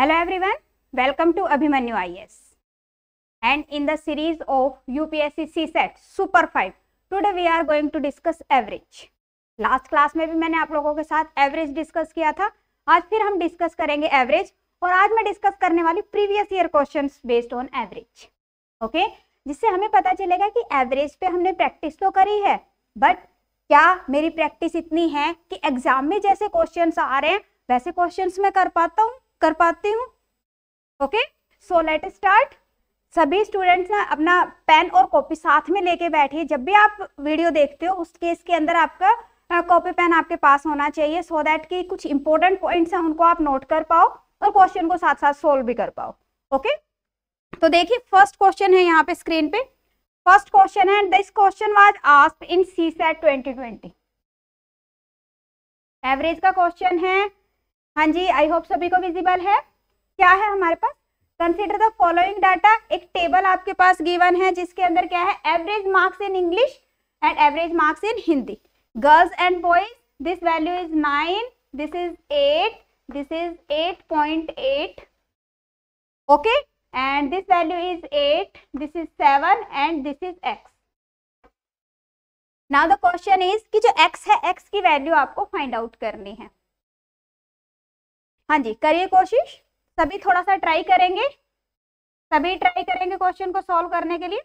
Hello everyone welcome to Abhimanyu IAS and in the series of UPSC CSAT super five today we are going to discuss average last class में भी मैंने आप लोगों के साथ average discuss किया था आज फिर हम डिस्कस करेंगे एवरेज और आज मैं डिस्कस करने वाली previous year question based on average okay जिससे हमें पता चलेगा कि एवरेज पे हमने प्रैक्टिस तो करी है बट क्या मेरी प्रैक्टिस इतनी है कि एग्जाम में जैसे क्वेश्चन आ रहे हैं वैसे क्वेश्चन में कर पाता हूँ कर पाती हूँ ओके सो लेट स्टार्ट सभी स्टूडेंट्स ना अपना पेन और कॉपी साथ में लेके बैठिए जब भी आप वीडियो देखते हो उस केस के अंदर आपका कॉपी पेन आपके पास होना चाहिए सो so दैट कि कुछ इंपॉर्टेंट पॉइंट्स हैं उनको आप नोट कर पाओ और क्वेश्चन को साथ साथ सोल्व भी कर पाओ ओके okay? तो देखिए फर्स्ट क्वेश्चन है यहाँ पे स्क्रीन पे फर्स्ट क्वेश्चन है this question was asked in CSAT twenty average का क्वेश्चन है हाँ जी आई होप सभी को विजिबल है क्या है हमारे पास कंसिडर द फॉलोइंग डाटा एक टेबल आपके पास गिवन है जिसके अंदर क्या है average marks in English and average marks in Hindi girls and boys this value is nine this is eight this is eight point eight okay and this value is eight this is seven and this is X now the question is कि जो x है x की value आपको find out करनी है हाँ जी करिए कोशिश सभी थोड़ा सा ट्राई करेंगे सभी ट्राई करेंगे क्वेश्चन को सॉल्व करने के लिए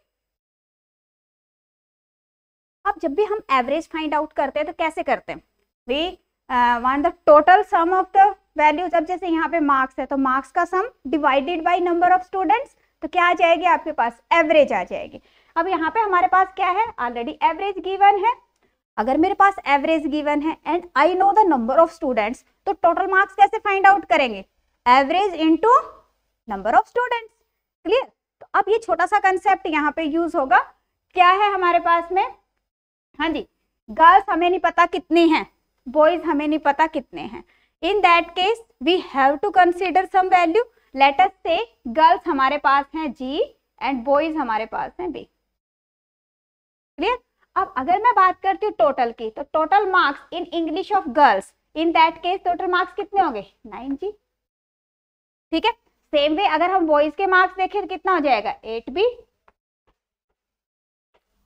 अब जब भी हम एवरेज फाइंड आउट करते हैं तो कैसे करते हैं one the total sum of the values अब जैसे यहाँ पे मार्क्स है तो मार्क्स का sum divided by number of students तो क्या आ जाएगी आपके पास एवरेज आ जाएगी अब यहाँ पे हमारे पास क्या है ऑलरेडी एवरेज गिवन है अगर मेरे पास एवरेज गिवन है and I know the number of students तो टोटल मार्क्स कैसे फाइंड आउट करेंगे average into number of students clear तो अब ये छोटा सा कंसेप्ट यहाँ पे यूज होगा क्या है हमारे पास में हाँ जी गर्ल्स हमें नहीं पता कितनी हैं बॉयज हमें नहीं पता कितने हैं in that case we have to consider some value let us say girls हमारे पास हैं जी एंड बॉयज हमारे पास हैं बी क्लियर अब अगर मैं बात करती हूँ टोटल की तो total marks in English of girls in that case total marks कितने होंगे नाइन जी ठीक है सेम वे अगर हम बॉयज के मार्क्स देखें तो कितना हो जाएगा एट बी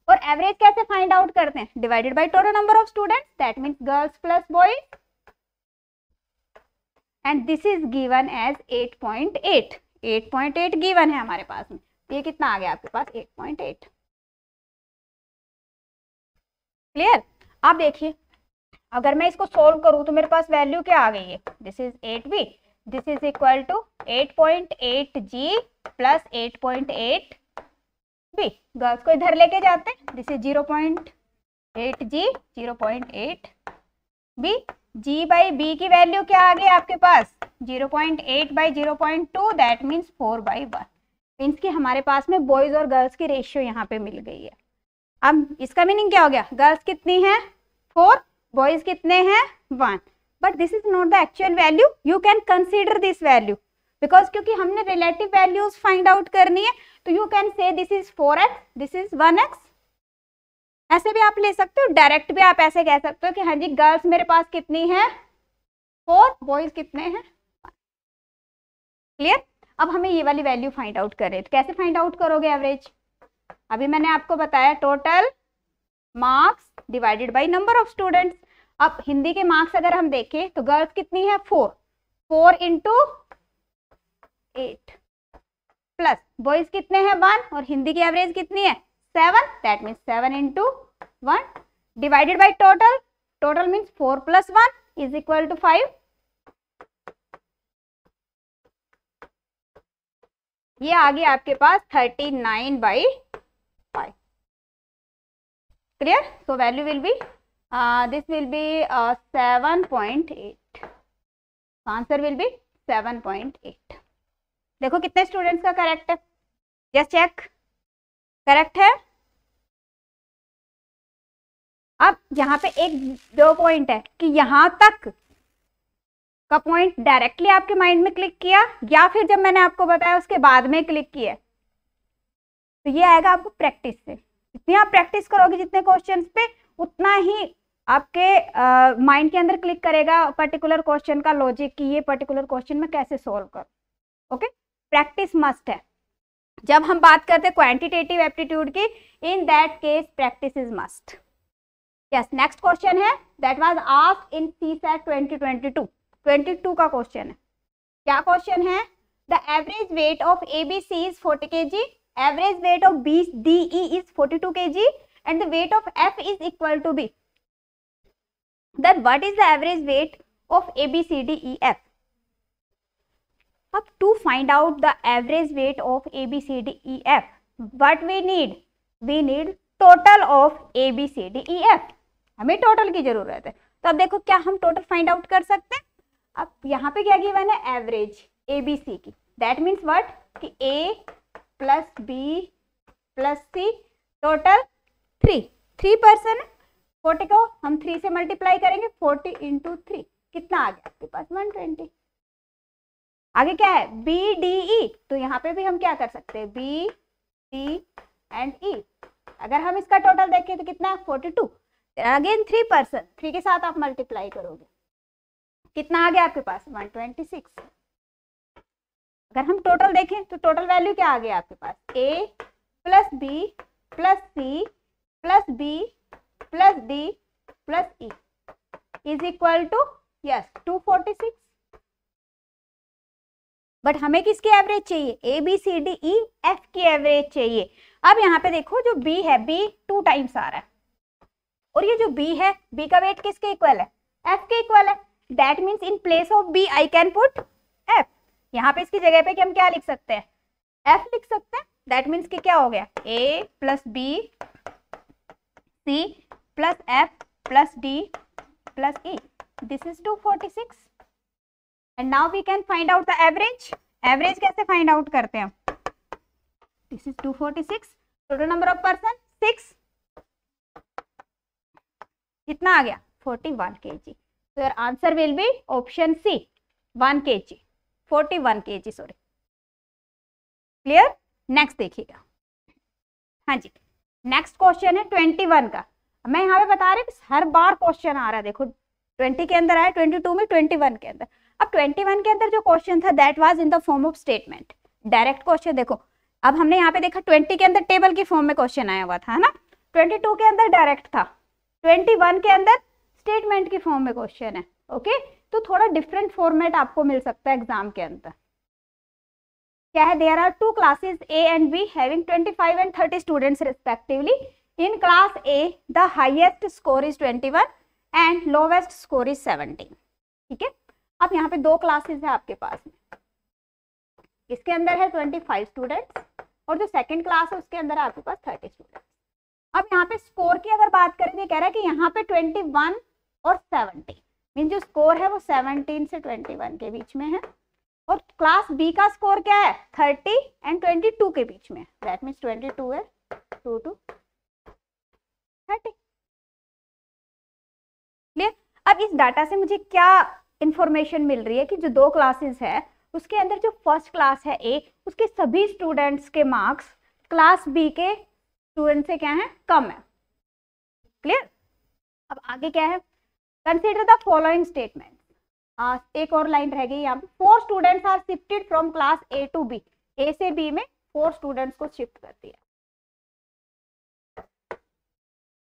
और एवरेज कैसे फाइंड आउट करते हैं divided by total number of students that mean girls plus boy and this is given as 8.8 8.8 given है हमारे पास में ये कितना आ गया आपके पास 8.8 क्लियर आप देखिए अगर मैं इसको सोल्व करूँ तो मेरे पास वैल्यू क्या आ गई है this is eight B this is equal to eight point eight G plus eight point eight B girls को इधर लेके जाते हैं this is zero point eight G zero point eight B G by B की value क्या आ गई आपके पास zero point eight by zero point two that means four by one means की हमारे पास में बॉयज़ और गर्ल्स की रेशियो यहाँ पे मिल गई है अब इसका मीनिंग क्या हो गया गर्ल्स कितनी हैं फोर बॉयज कितने हैं one but this is not the actual value you can consider this value because क्योंकि हमने रिलेटिव वैल्यूज फाइंड आउट करनी है तो you can say this is four x this is one x ऐसे भी आप ले सकते हो डायरेक्ट भी आप ऐसे कह सकते हो कि हाँ जी गर्ल्स मेरे पास कितनी है फोर बॉयज कितने हैं क्लियर अब हमें ये वाली वैल्यू फाइंड आउट करें तो कैसे फाइंड आउट करोगे एवरेज अभी मैंने आपको बताया total marks divided by number of students अब हिंदी के मार्क्स अगर हम देखें तो गर्ल्स कितनी है four four into eight plus boys कितने हैं वन और हिंदी की एवरेज कितनी है seven that means seven into one divided by total total means four plus one is equal to five ये आ गया आपके पास thirty nine by clear so value will be uh, this will be uh, 7.8 answer will be 7.8 देखो कितने students का correct है just check correct है अब यहाँ पे एक दो पॉइंट है कि यहां तक का पॉइंट डायरेक्टली आपके माइंड में क्लिक किया या फिर जब मैंने आपको बताया उसके बाद में क्लिक किया तो ये आएगा आपको प्रैक्टिस से जितनी आप प्रैक्टिस करोगे जितने क्वेश्चन पे उतना ही आपके माइंड के अंदर क्लिक करेगा पर्टिकुलर क्वेश्चन का लॉजिक कि ये पर्टिकुलर क्वेश्चन में कैसे सॉल्व करूँ ओके प्रैक्टिस मस्ट है जब हम बात करते क्वांटिटेटिव एप्टीट्यूड की in that case practice is must yes next question है that was asked in CSAT 2022 22 का क्वेश्चन है क्या क्वेश्चन है the average weight of A B C is 40 KG average weight of B D E is 42 two K G and weight of F is equal to B that what is the average weight of A B C D F अब to find out the average weight of A B C D F what we need we need total of A B C D E F हमें total की जरूरत है तो अब देखो क्या हम टोटल फाइंड आउट कर सकते हैं अब यहाँ पे क्या गिवन है एवरेज ए बी सी की दैट मीन्स वट कि A plus B plus C total three three person forty को हम थ्री से मल्टीप्लाई करेंगे फोर्टी इंटू थ्री कितना आ गया आपके पास वन ट्वेंटी आगे क्या है बी डी ई तो यहाँ पे भी हम क्या कर सकते हैं बी डी एंड ई अगर हम इसका टोटल देखें तो कितना है forty two again three person three के साथ आप मल्टीप्लाई करोगे कितना आ गया आपके पास वन ट्वेंटी सिक्स अगर हम टोटल देखें तो टोटल वैल्यू क्या आ गया आपके पास A plus B plus C plus B plus D plus E is equal to yes two forty six but हमें किसकी एवरेज चाहिए A B C D E F की एवरेज चाहिए अब यहाँ पे देखो जो बी है बी टू टाइम्स आ रहा है और ये जो बी है बी का वेट किसके इक्वल है एफ के इक्वल है that means in place of B I can put F यहाँ पे इसकी जगह पे कि हम क्या लिख सकते हैं एफ लिख सकते हैं दैट मीन्स कि क्या हो गया A plus B C plus F plus D plus E this is two forty six and now we can find out the average average कैसे फाइंड आउट करते हैं this is two forty six total number of person six कितना आ गया forty one K G तो answer will be option C one K G forty one K ji sorry clear next देखिएगा हाँ जी next question है twenty one का मैं यहाँ पे बता रही हूँ हर बार क्वेश्चन आ रहा है देखो ट्वेंटी के अंदर आया ट्वेंटी टू में ट्वेंटी वन के अंदर अब ट्वेंटी वन के अंदर जो क्वेश्चन था that was in the form of statement direct question देखो अब हमने यहाँ पे देखा ट्वेंटी के अंदर टेबल के फॉर्म में क्वेश्चन आया हुआ था है ना ट्वेंटी टू के अंदर डायरेक्ट था ट्वेंटी वन के अंदर स्टेटमेंट की फॉर्म में क्वेश्चन है ओके okay? तो थोड़ा डिफरेंट फॉर्मेट आपको मिल सकता है एग्जाम के अंदर क्या है there are two classes A and B having 25 and 30 students respectively in class A the highest score is 21 and lowest score is 17 ठीक है अब यहाँ पे दो क्लासेज है आपके पास में इसके अंदर है 25 स्टूडेंट्स और जो सेकेंड क्लास है उसके अंदर आपके पास 30 स्टूडेंट्स अब यहाँ पे स्कोर की अगर बात करें तो कह रहा है कि यहाँ पे 21 और 17 मीन जो स्कोर है वो 17 से 21 के बीच में है और क्लास बी का स्कोर क्या है 30 एंड 22 के बीच में दैट मीन्स 22 है 2 टू थर्टी क्लियर अब इस डाटा से मुझे क्या इंफॉर्मेशन मिल रही है कि जो दो क्लासेस है उसके अंदर जो फर्स्ट क्लास है ए उसके सभी स्टूडेंट्स के मार्क्स क्लास बी के स्टूडेंट से क्या है कम है क्लियर अब आगे क्या है कंसिडर द फॉलोइंग स्टेटमेंट एक और लाइन रह गई यहाँ four students are shifted from class A to B A से बी में फोर स्टूडेंट्स को शिफ्ट कर दिया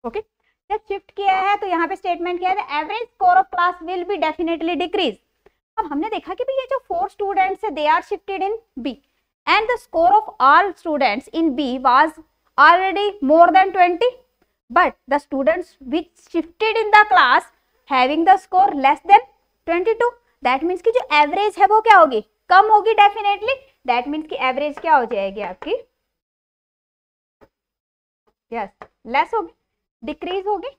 ओके okay? जब शिफ्ट किया है तो यहाँ पे स्टेटमेंट किया है average score of class will be definitely decrease अब हमने देखा कि भी ये जो फोर स्टूडेंट्स है they are shifted in B and the score of all students in B was already more than twenty but the students which shifted in the class having the score less than 22 that means की जो average है वो क्या होगी कम होगी definitely that means की average क्या हो जाएगी आपकी यस लेस होगी डिक्रीज होगी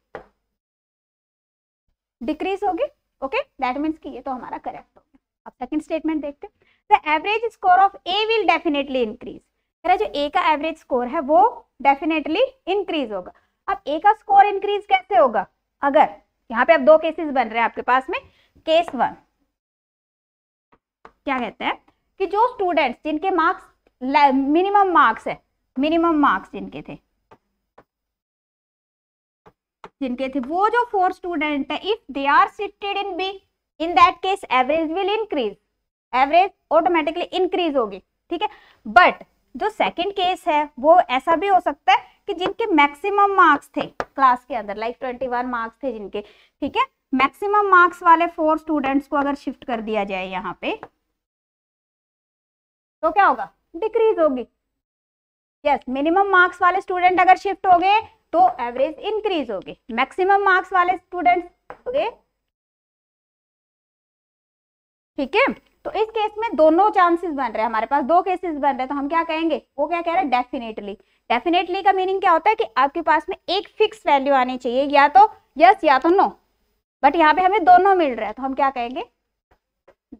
डिक्रीज होगी ओके दैट मीन्स की ये तो हमारा करेक्ट होगा अब सेकंड स्टेटमेंट देखते हैं the average score of A will definitely increase मेरा जो ए का एवरेज स्कोर है वो डेफिनेटली इंक्रीज होगा अब ए का स्कोर इंक्रीज कैसे होगा अगर यहाँ पे अब दो केसेस बन रहे हैं आपके पास में केस वन क्या कहते हैं कि जो स्टूडेंट्स जिनके मार्क्स मिनिमम मार्क्स है मिनिमम मार्क्स जिनके थे जिनके थे वो जो फोर स्टूडेंट है if they are seated in B in that case average will increase average automatically increase होगी ठीक है बट जो सेकंड केस है वो ऐसा भी हो सकता है कि जिनके मैक्सिमम मार्क्स थे क्लास के अंदर लाइक ट्वेंटी वन मार्क्स थे जिनके ठीक है मैक्सिमम मार्क्स वाले फोर स्टूडेंट्स को अगर शिफ्ट कर दिया जाए यहाँ पे तो क्या होगा डिक्रीज होगी यस मिनिमम मार्क्स वाले स्टूडेंट अगर शिफ्ट हो गए तो एवरेज इंक्रीज हो गए मैक्सिमम मार्क्स वाले स्टूडेंट हो गए ठीक है तो इस केस में दोनों चांसेस बन रहे हैं हमारे पास दो केसेस बन रहे हैं तो हम क्या कहेंगे वो क्या कह रहे हैं डेफिनेटली डेफिनेटली का मीनिंग क्या होता है कि आपके पास में एक फिक्स वैल्यू आनी चाहिए या तो यस या तो नो बट यहाँ पे हमें दोनों मिल रहा है तो हम क्या कहेंगे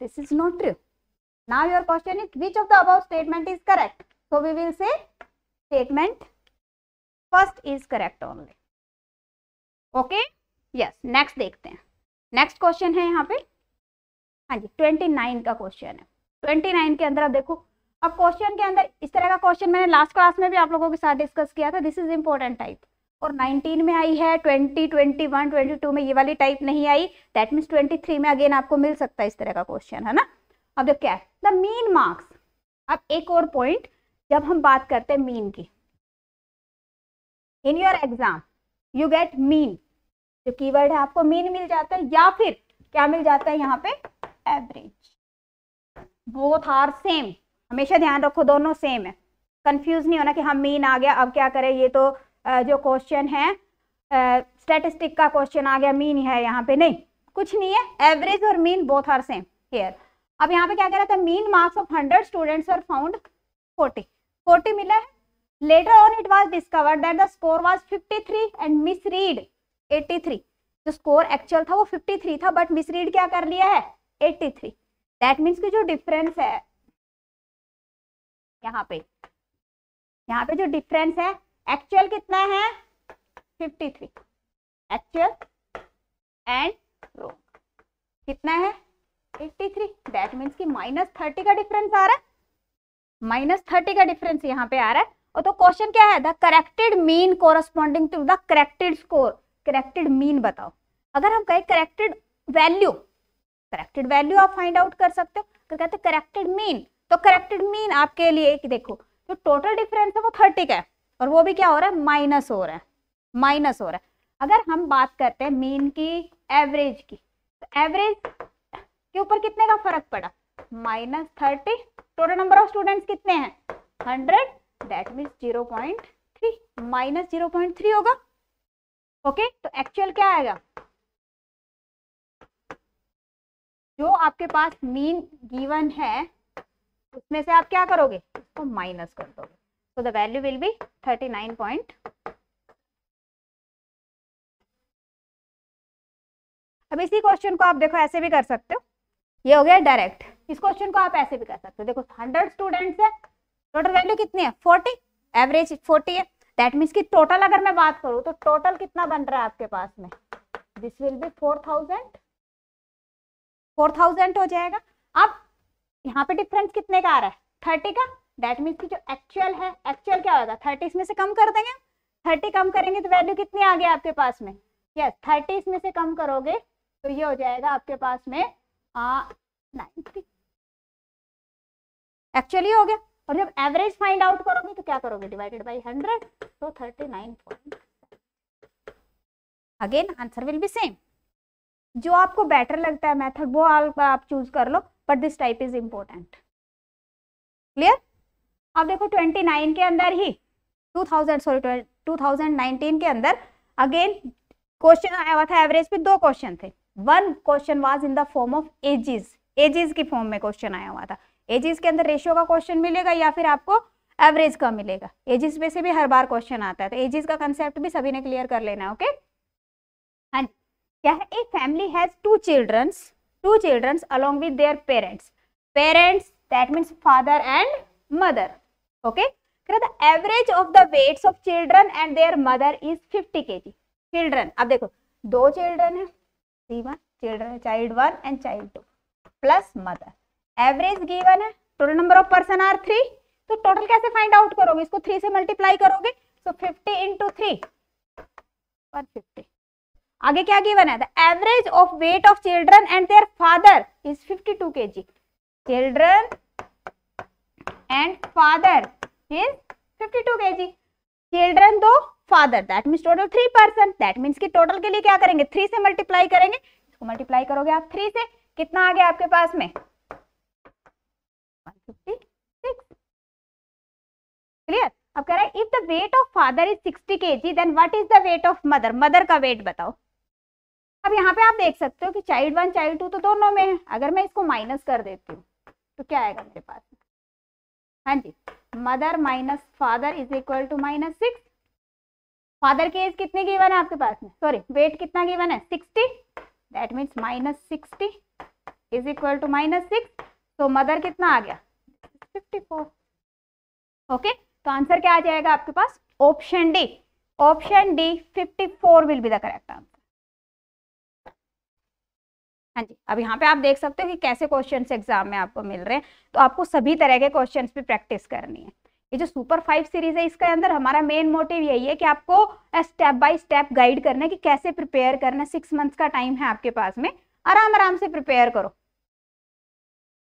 this is not true now your question is which of the above statement is correct so we will say statement first is correct only okay yes next देखते हैं नेक्स्ट क्वेश्चन है यहाँ पे हाँ जी ट्वेंटी नाइन का question है twenty nine के अंदर आप देखो अब क्वेश्चन के अंदर इस तरह का क्वेश्चन मैंने लास्ट क्लास में भी आप लोगों के साथ डिस्कस किया था दिस इज इम्पोर्टेंट टाइप और नाइनटीन में आई है twenty twenty one twenty two में ये वाली टाइप नहीं आई दैट मीन्स ट्वेंटी थ्री में अगेन आपको मिल सकता है इस तरह का क्वेश्चन है ना अब देखो क्या है द मीन मार्क्स अब एक और पॉइंट जब हम बात करते हैं मीन की in your exam you get mean जो कीवर्ड है आपको मीन मिल जाता है या फिर क्या मिल जाता है यहाँ पे एवरेज बोथ आर सेम हमेशा ध्यान रखो दोनों सेम है कंफ्यूज नहीं होना कि हम हाँ, मीन आ गया अब क्या करें ये तो जो क्वेश्चन है स्टेटिस्टिक का क्वेश्चन आ गया मीन है यहाँ पे नहीं कुछ नहीं है एवरेज और mean both are same here अब यहाँ पे क्या कह रहा था mean marks of hundred students are found forty forty मिला है later on it was on that the score was fifty three and misread eighty three जो स्कोर एक्चुअल था वो फिफ्टी थ्री था बट मिस रीड क्या कर लिया है एट्टी थ्री दैट मीन्स कि जो डिफरेंस है यहाँ पे यहाँ पे जो डिफरेंस है एक्चुअल कितना है fifty three actual and wrong कितना है एट्टी थ्री दैट मीन्स की माइनस थर्टी का डिफरेंस आ रहा है माइनस थर्टी का डिफरेंस यहाँ पे आ रहा है और तो क्वेश्चन क्या है the corrected mean corresponding to the corrected score corrected mean बताओ अगर हम कहें करेक्टेड वैल्यू करेक्टेड वैल्यू आप फाइंड आउट कर सकते हो अगर कहते हैं करेक्टेड मीन तो करेक्टेड मीन आपके लिए कि देखो जो टोटल डिफरेंस है वो थर्टी का है और वो भी क्या हो रहा है माइनस हो रहा है माइनस हो रहा है अगर हम बात करते हैं मीन की एवरेज की तो एवरेज के ऊपर कितने का फर्क पड़ा minus thirty total number of students कितने हैं hundred that means zero point three minus zero point three होगा ओके okay? तो एक्चुअल क्या आएगा जो आपके पास मीन गिवन है उसमें से आप क्या करोगे उसको माइनस कर दोगे so the value will be thirty nine point अब इसी क्वेश्चन को आप देखो ऐसे भी कर सकते हो ये हो गया डायरेक्ट इस क्वेश्चन को आप ऐसे भी कर सकते हो देखो हंड्रेड स्टूडेंट्स है टोटल वैल्यू कितनी है फोर्टी एवरेज फोर्टी है दैट मीन्स की टोटल अगर मैं बात करूँ तो टोटल कितना बन रहा है आपके पास में this will be four thousand four thousand हो जाएगा अब यहाँ पे डिफरेंस कितने का आ रहा है थर्टी का दैट मीन्स की जो एक्चुअल है एक्चुअल क्या होगा थर्टी इसमें से कम कर देंगे थर्टी कम करेंगे तो वैल्यू कितनी आ गई आपके पास में यस थर्टी इसमें से कम करोगे तो ये हो जाएगा आपके पास में नाइनटी एक्चुअली हो गया और जब एवरेज फाइंड आउट करोगे तो क्या करोगे डिवाइडेड बाई हंड्रेड तो thirty nine point again answer will be same जो आपको बेटर लगता है मेथड वो आप चूज कर लो but this type is important clear अब देखो 29 के अंदर ही 2000 सॉरी 2019 के अंदर अगेन क्वेश्चन आया हुआ था एवरेज पे दो क्वेश्चन थे one question was in the form of ages ages की फॉर्म में क्वेश्चन आया हुआ था एजिस के अंदर रेशियो का क्वेश्चन मिलेगा या फिर आपको एवरेज का मिलेगा एजिस में से भी हर बार क्वेश्चन आता है तो एजिस का कंसेप्ट भी सभी ने क्लियर कर लेना ओके हाँ जी क्या है a family has two childrens two childrens along with their parents parents that means father and mother okay the average of the weights of children and their mother is 50 kg children अब देखो दो children है see one children child one and child two plus mother average given है total number of person are three तो total कैसे find out करोगे इसको three से मल्टीप्लाई करोगे so fifty into three one fifty आगे क्या गिवन है the average of weight of children and their father is 52 जी चिल्ड्रन एंड फादर इज 52 जी चिल्ड्रन दो father that means total three person that means की total के लिए क्या करेंगे थ्री से मल्टीप्लाई करेंगे इसको मल्टीप्लाई करोगे आप थ्री से कितना आ गया आपके पास में क्लियर अब कह रहा है if the weight of father is 60 kg then what is the weight of mother mother का वेट बताओ अब यहाँ पे आप देख सकते हो कि चाइल्ड वन चाइल्ड टू तो दोनों में है अगर मैं इसको माइनस कर देती हूँ तो क्या आएगा मेरे पास हाँ जी mother minus father is equal to minus six father की एज कितने गिवन है आपके पास में सॉरी वेट कितना गिवन है sixty that means minus sixty is equal to minus six तो मदर कितना आ गया फिफ्टी फोर ओके तो आंसर क्या आ जाएगा आपके पास option D option D fifty four will be the correct answer हाँ जी अब यहाँ पे आप देख सकते हो कि कैसे क्वेश्चंस एग्जाम में आपको मिल रहे हैं तो आपको सभी तरह के क्वेश्चंस पे प्रैक्टिस करनी है ये जो सुपर फाइव सीरीज है इसके अंदर हमारा मेन मोटिव यही है कि आपको स्टेप बाय स्टेप गाइड करना है कि कैसे प्रिपेयर करना है सिक्स मंथ्स का टाइम है आपके पास में आराम आराम से प्रिपेयर करो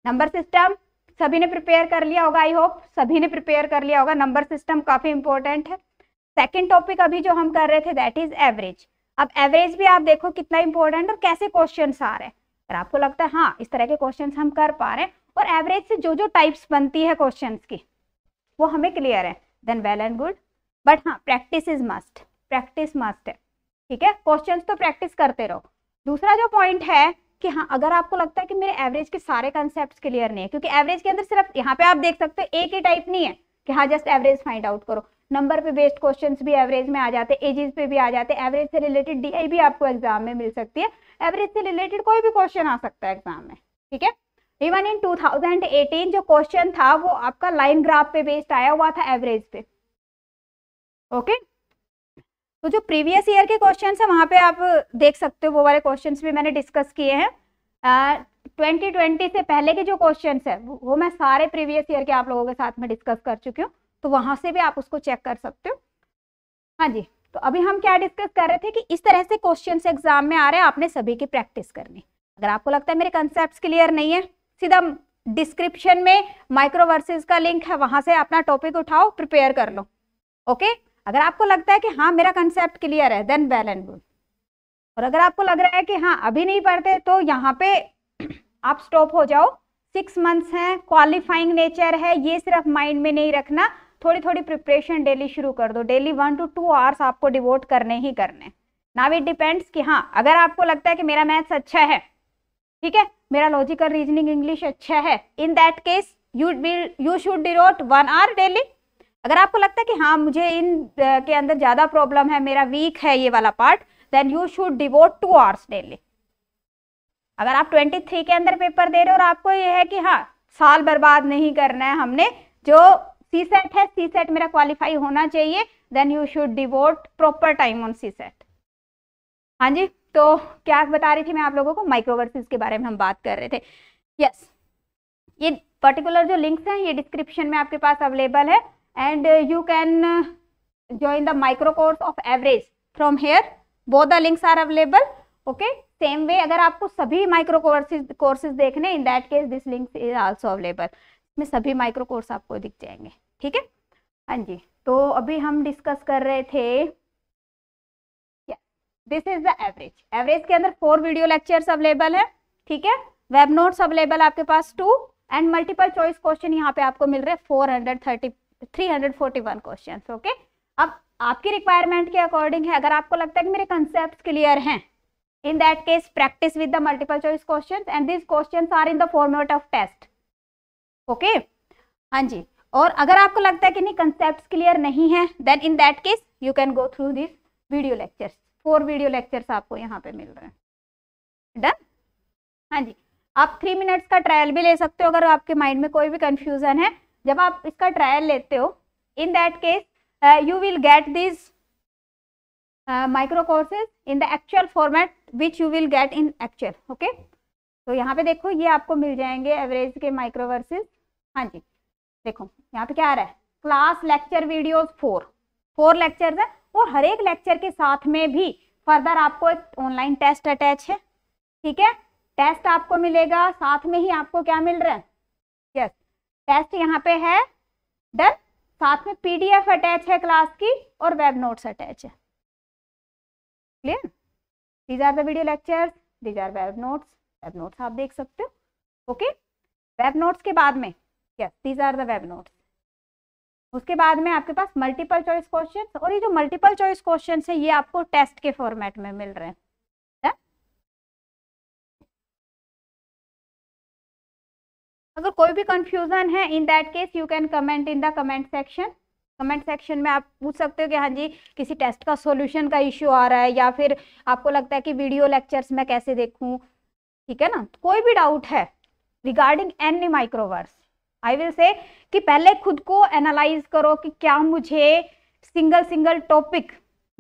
नंबर सिस्टम सभी ने प्रिपेयर कर लिया होगा आई होप सभी ने प्रिपेयर कर लिया होगा नंबर सिस्टम काफ़ी इंपॉर्टेंट है सेकेंड टॉपिक अभी जो हम कर रहे थे दैट इज एवरेज अब एवरेज भी आप देखो कितना इंपॉर्टेंट और कैसे क्वेश्चन आ रहे हैं अगर आपको लगता है हाँ इस तरह के क्वेश्चन हम कर पा रहे हैं और एवरेज से जो जो टाइप्स बनती है क्वेश्चन की वो हमें क्लियर है then well and good but हाँ practice is must practice must है ठीक है क्वेश्चन तो प्रैक्टिस करते रहो दूसरा जो पॉइंट है कि हाँ अगर आपको लगता है कि मेरे एवरेज के सारे कॉन्सेप्ट क्लियर नहीं है क्योंकि एवरेज के अंदर सिर्फ यहाँ पे आप देख सकते हो एक ही टाइप नहीं है कि हाँ जस्ट एवरेज फाइंड आउट करो नंबर पे बेस्ड क्वेश्चन भी एवरेज में आ जाते हैं एजेस पे भी आ जाते हैं एवरेज से रिलेटेड डी भी आपको एग्जाम में मिल सकती है एवरेज से रिलेटेड कोई भी क्वेश्चन आ सकता है एग्जाम में ठीक है इवन इन 2018 जो क्वेश्चन था वो आपका लाइन ग्राफ पे बेस्ड आया हुआ था एवरेज पे ओके तो जो प्रीवियस ईयर के क्वेश्चन है वहां पे आप देख सकते हो वो वाले क्वेश्चन भी मैंने डिस्कस किए हैं 2020 से पहले के जो क्वेश्चन है वो मैं सारे प्रीवियस ईयर के आप लोगों के साथ में डिस्कस कर चुकी हूँ तो वहां से भी आप उसको चेक कर सकते हो हाँ जी तो अभी हम क्या डिस्कस कर रहे थे कि इस तरह से क्वेश्चन एग्जाम में आ रहे हैं आपने सभी की प्रैक्टिस करनी अगर आपको लगता है मेरे कंसेप्ट क्लियर नहीं है सीधा डिस्क्रिप्शन में माइक्रोवर्सेस का लिंक है वहां से अपना टॉपिक उठाओ प्रिपेयर कर लो ओके अगर आपको लगता है कि हाँ मेरा कंसेप्ट क्लियर है देन वेल एंड गुड और अगर आपको लग रहा है कि हाँ अभी नहीं पढ़ते तो यहाँ पे आप स्टॉप हो जाओ सिक्स मंथ्स हैं क्वालिफाइंग नेचर है ये सिर्फ माइंड में नहीं रखना थोड़ी थोड़ी प्रिपरेशन डेली शुरू कर दो daily one two two hours आपको डिवोट करने ही करने नाव इट डिपेंड्स कि हाँ अगर आपको लगता है कि मेरा मैथ्स अच्छा है ठीक है मेरा लॉजिकल रीजनिंग इंग्लिश अच्छा है in that case you you should devote one hour daily अगर आपको लगता है कि हाँ मुझे इन के अंदर ज़्यादा प्रॉब्लम है मेरा वीक है ये वाला part then you should devote two hours daily अगर आप 23 के अंदर पेपर दे रहे हो और आपको ये है कि हाँ साल बर्बाद नहीं करना है हमने जो सी सेट है सी सेट मेरा क्वालिफाई होना चाहिए then you should devote proper time on C set हाँ जी तो क्या बता रही थी मैं आप लोगों को माइक्रोवर्सिस के बारे में हम बात कर रहे थे यस yes. ये पर्टिकुलर जो लिंक्स हैं ये डिस्क्रिप्शन में आपके पास अवेलेबल है and you can join the micro course of average from here both links are available okay okay same way अगर आपको सभी माइक्रो कोर्सेज कोर्सेज देखने in that case this link is also available इसमें सभी micro course आपको दिख जाएंगे ठीक है हाँ जी तो अभी हम डिस्कस कर रहे थे this is the average average के अंदर फोर वीडियो लेक्चर्स अवेलेबल है ठीक है वेब नोट्स अवेलेबल आपके पास two and multiple choice question यहाँ पे आपको मिल रहे हैं four hundred thirty three hundred forty one question okay अब आपकी रिक्वायरमेंट के अकॉर्डिंग है अगर आपको लगता है कि मेरे कंसेप्ट क्लियर हैं in that case practice with the multiple choice questions and these questions are in the format of test okay हाँ जी और अगर आपको लगता है कि नहीं कंसेप्ट क्लियर नहीं है then in that case you can go through this video lectures four video lectures आपको यहाँ पे मिल रहे हैं डन हाँ जी आप थ्री मिनट्स का ट्रायल भी ले सकते हो अगर आपके माइंड में कोई भी कन्फ्यूज़न है जब आप इसका ट्रायल लेते हो in that case you will get this micro courses in the actual format which you will get in actual okay तो यहाँ पे देखो ये आपको मिल जाएंगे एवरेज के माइक्रो वर्सेज हाँ जी देखो यहाँ पे क्या आ रहा है class lecture videos four four lecture है और हर एक लेक्चर के साथ में भी फर्दर आपको एक ऑनलाइन टेस्ट अटैच है ठीक है टेस्ट आपको मिलेगा साथ में ही आपको क्या मिल रहा है यस yes. टेस्ट यहाँ पे है डन साथ में पीडीएफ अटैच है क्लास की और वेब नोट्स अटैच है clear these are video video lectures these are web notes web notes आप देख सकते हो ओके वेब नोट्स के बाद में yes these are the web notes उसके बाद में आपके पास मल्टीपल चॉइस क्वेश्चन और ये जो मल्टीपल चॉइस क्वेश्चन है ये आपको टेस्ट के फॉर्मेट में मिल रहे हैं अगर कोई भी कंफ्यूजन है in that case you can comment in the comment section comment section में आप पूछ सकते हो कि हाँ जी किसी टेस्ट का सॉल्यूशन का इश्यू आ रहा है या फिर आपको लगता है कि वीडियो लेक्चर्स में कैसे देखूं ठीक है ना तो कोई भी डाउट है regarding any microverse I will say कि पहले खुद को एनालाइज करो कि क्या मुझे सिंगल सिंगल टॉपिक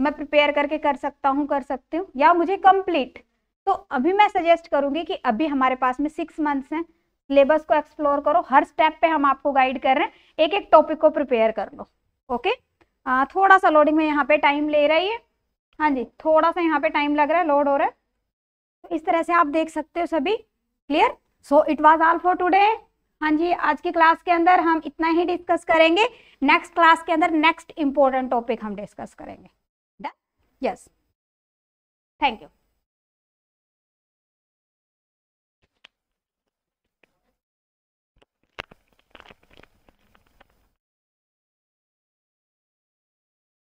मैं प्रिपेयर करके कर सकता हूँ कर सकती हूँ या मुझे कंप्लीट तो अभी मैं सजेस्ट करूंगी कि अभी हमारे पास में सिक्स मंथ्स हैं सिलेबस को एक्सप्लोर करो हर स्टेप पे हम आपको गाइड कर रहे हैं एक एक टॉपिक को प्रिपेयर कर लो ओके आ, थोड़ा सा लोडिंग में यहाँ पे टाइम ले रहा है ये हाँ जी थोड़ा सा यहाँ पे टाइम लग रहा है लोड हो रहा है तो इस तरह से आप देख सकते हो सभी clear so it was all for today हाँ जी आज की क्लास के अंदर हम इतना ही डिस्कस करेंगे नेक्स्ट क्लास के अंदर नेक्स्ट इंपॉर्टेंट टॉपिक हम डिस्कस करेंगे यस थैंक यू